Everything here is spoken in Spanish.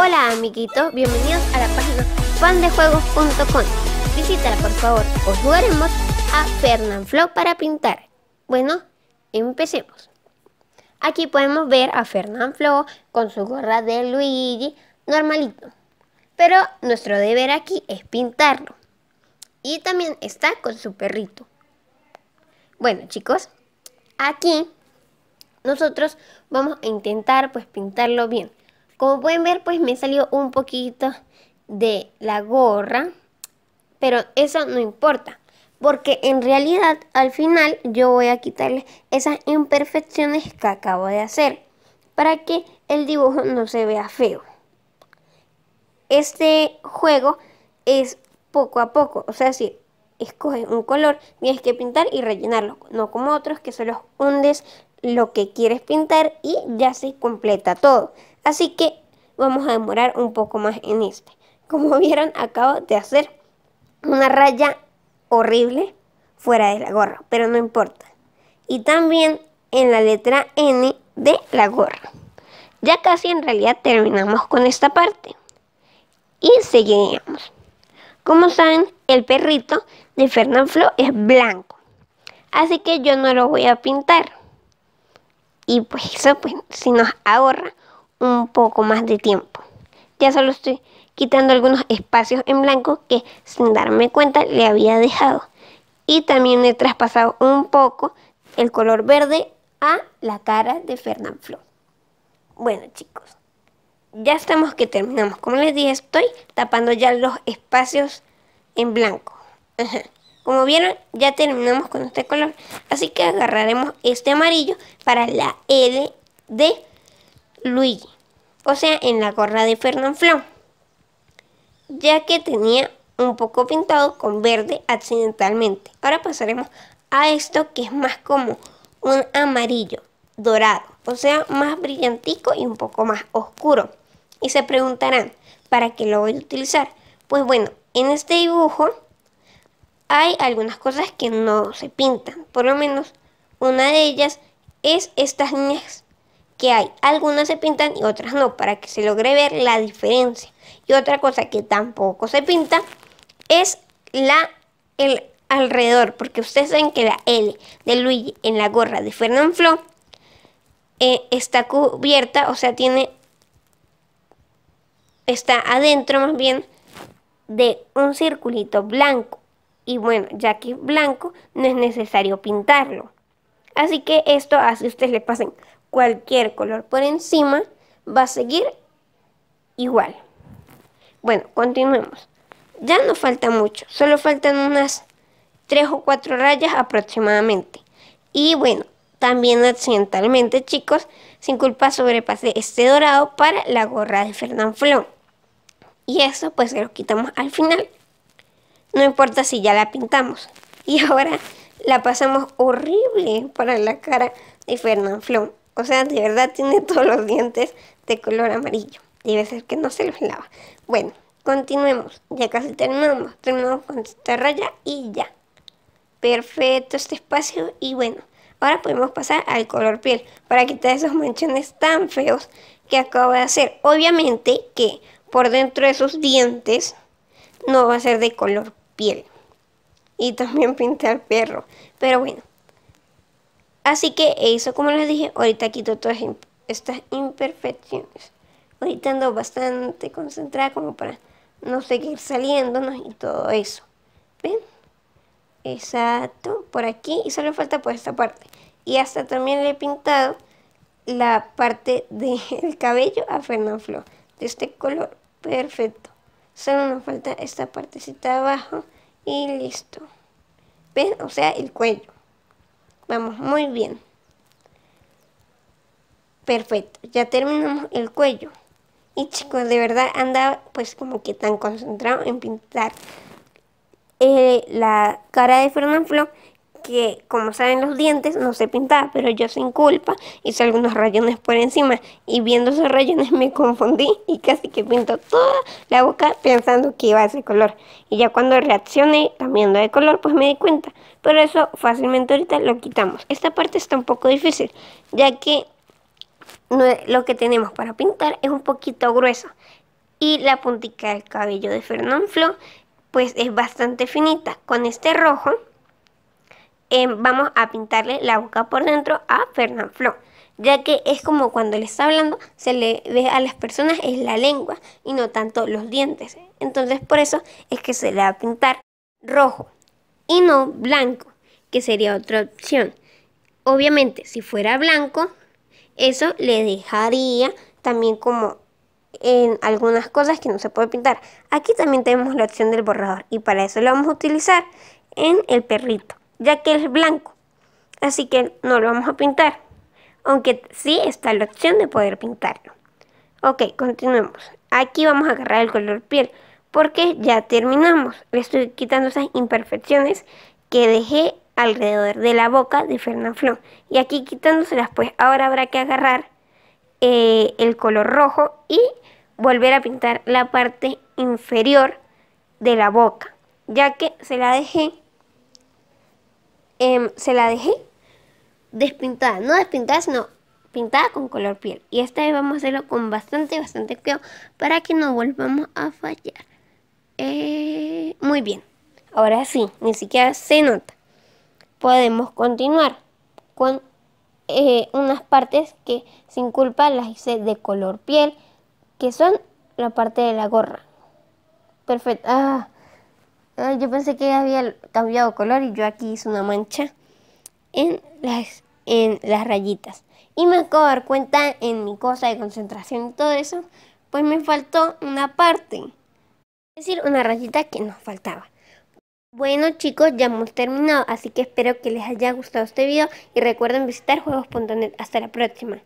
Hola amiguitos, bienvenidos a la página fandejuegos.com. Visítala por favor o jugaremos a flow para pintar. Bueno, empecemos. Aquí podemos ver a Flow con su gorra de Luigi normalito. Pero nuestro deber aquí es pintarlo. Y también está con su perrito. Bueno chicos, aquí nosotros vamos a intentar pues pintarlo bien. Como pueden ver, pues me salió un poquito de la gorra, pero eso no importa. Porque en realidad al final yo voy a quitarle esas imperfecciones que acabo de hacer. Para que el dibujo no se vea feo. Este juego es poco a poco. O sea, si escoges un color, tienes que pintar y rellenarlo. No como otros que solo hundes lo que quieres pintar y ya se completa todo. Así que vamos a demorar un poco más en este. Como vieron, acabo de hacer una raya horrible fuera de la gorra, pero no importa. Y también en la letra N de la gorra. Ya casi en realidad terminamos con esta parte. Y seguimos. Como saben, el perrito de Fernán Flo es blanco. Así que yo no lo voy a pintar. Y pues eso pues, si nos ahorra un poco más de tiempo. Ya solo estoy quitando algunos espacios en blanco que sin darme cuenta le había dejado. Y también he traspasado un poco el color verde a la cara de Fernand Bueno chicos, ya estamos que terminamos. Como les dije, estoy tapando ya los espacios en blanco. Como vieron, ya terminamos con este color. Así que agarraremos este amarillo para la L de Luigi, o sea, en la gorra de Fernanfloo, ya que tenía un poco pintado con verde accidentalmente. Ahora pasaremos a esto que es más como un amarillo dorado, o sea, más brillantico y un poco más oscuro. Y se preguntarán, ¿para qué lo voy a utilizar? Pues bueno, en este dibujo hay algunas cosas que no se pintan, por lo menos una de ellas es estas líneas que hay. Algunas se pintan y otras no, para que se logre ver la diferencia. Y otra cosa que tampoco se pinta es la, el alrededor, porque ustedes saben que la L de Luigi en la gorra de Fernand Flo eh, está cubierta, o sea, tiene está adentro más bien de un circulito blanco. Y bueno, ya que es blanco, no es necesario pintarlo. Así que esto así ustedes le pasen cualquier color por encima va a seguir igual. Bueno, continuemos. Ya no falta mucho, solo faltan unas 3 o 4 rayas aproximadamente. Y bueno, también accidentalmente, chicos, sin culpa sobrepasé este dorado para la gorra de Fernán Flon. Y eso pues se lo quitamos al final. No importa si ya la pintamos. Y ahora la pasamos horrible para la cara de Fernand Flon. O sea, de verdad tiene todos los dientes de color amarillo. Debe ser que no se los lava. Bueno, continuemos. Ya casi terminamos. Terminamos con esta raya y ya. Perfecto este espacio y bueno. Ahora podemos pasar al color piel para quitar esos manchones tan feos que acabo de hacer. Obviamente que por dentro de sus dientes no va a ser de color piel. Y también pintar perro. Pero bueno, Así que eso, como les dije, ahorita quito todas estas imperfecciones. Ahorita ando bastante concentrada como para no seguir saliéndonos y todo eso. ¿Ven? Exacto, por aquí y solo falta por pues, esta parte. Y hasta también le he pintado la parte del cabello a Fernando, de este color perfecto. Solo nos falta esta partecita de abajo y listo. ¿Ven? O sea, el cuello. Vamos, muy bien. Perfecto, ya terminamos el cuello. Y chicos, de verdad andaba pues como que tan concentrado en pintar eh, la cara de Fernando Flo que, como saben los dientes, no se pintaba pero yo sin culpa hice algunos rayones por encima y viendo esos rayones me confundí y casi que pinto toda la boca pensando que iba a ese color. Y ya cuando reaccioné cambiando de color, pues me di cuenta. Pero eso fácilmente ahorita lo quitamos. Esta parte está un poco difícil, ya que lo que tenemos para pintar es un poquito grueso. Y la puntica del cabello de Fernán Flo pues es bastante finita. Con este rojo vamos a pintarle la boca por dentro a Fernand Flo, ya que es como cuando le está hablando, se le ve a las personas es la lengua y no tanto los dientes. Entonces por eso es que se le va a pintar rojo y no blanco, que sería otra opción. Obviamente, si fuera blanco, eso le dejaría también como en algunas cosas que no se puede pintar. Aquí también tenemos la opción del borrador y para eso lo vamos a utilizar en el perrito ya que es blanco. Así que no lo vamos a pintar, aunque sí está la opción de poder pintarlo. Ok, continuemos. Aquí vamos a agarrar el color piel, porque ya terminamos. Le estoy quitando esas imperfecciones que dejé alrededor de la boca de Fernanflón. Y aquí quitándoselas, pues ahora habrá que agarrar eh, el color rojo y volver a pintar la parte inferior de la boca, ya que se la dejé Em, se la dejé despintada, no despintada, sino pintada con color piel. Y esta vez vamos a hacerlo con bastante, bastante cuidado para que no volvamos a fallar. Eh, muy bien, ahora sí, ni siquiera se nota. Podemos continuar con eh, unas partes que sin culpa las hice de color piel, que son la parte de la gorra. Perfecto. Ah, Ah, yo pensé que había cambiado color y yo aquí hice una mancha en las, en las rayitas. Y me acabo de dar cuenta en mi cosa de concentración y todo eso, pues me faltó una parte. Es decir, una rayita que nos faltaba. Bueno chicos, ya hemos terminado, así que espero que les haya gustado este video y recuerden visitar juegos.net. Hasta la próxima.